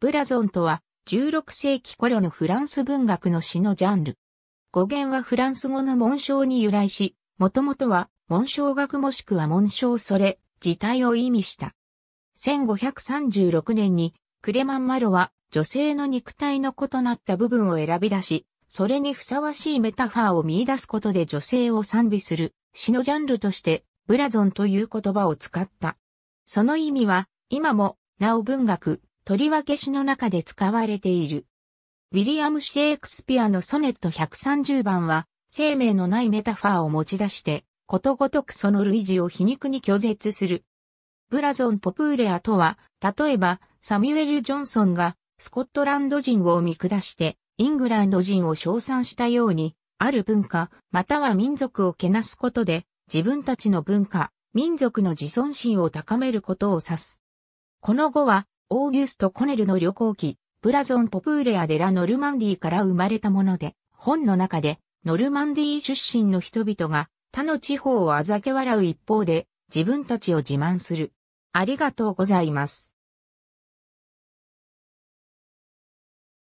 ブラゾンとは、16世紀頃のフランス文学の詩のジャンル。語源はフランス語の紋章に由来し、もともとは、紋章学もしくは紋章それ、自体を意味した。1536年に、クレマン・マロは、女性の肉体の異なった部分を選び出し、それにふさわしいメタファーを見出すことで女性を賛美する、詩のジャンルとして、ブラゾンという言葉を使った。その意味は、今も、なお文学、とりわけ詩の中で使われている。ウィリアム・シェイクスピアのソネット130番は、生命のないメタファーを持ち出して、ことごとくその類似を皮肉に拒絶する。ブラゾン・ポプーレアとは、例えば、サミュエル・ジョンソンが、スコットランド人を見下して、イングランド人を称賛したように、ある文化、または民族をけなすことで、自分たちの文化、民族の自尊心を高めることを指す。この語は、オーギュスト・コネルの旅行記、ブラゾン・ポプーレア・デラ・ノルマンディーから生まれたもので、本の中で、ノルマンディー出身の人々が、他の地方をあざけ笑う一方で、自分たちを自慢する。ありがとうございます。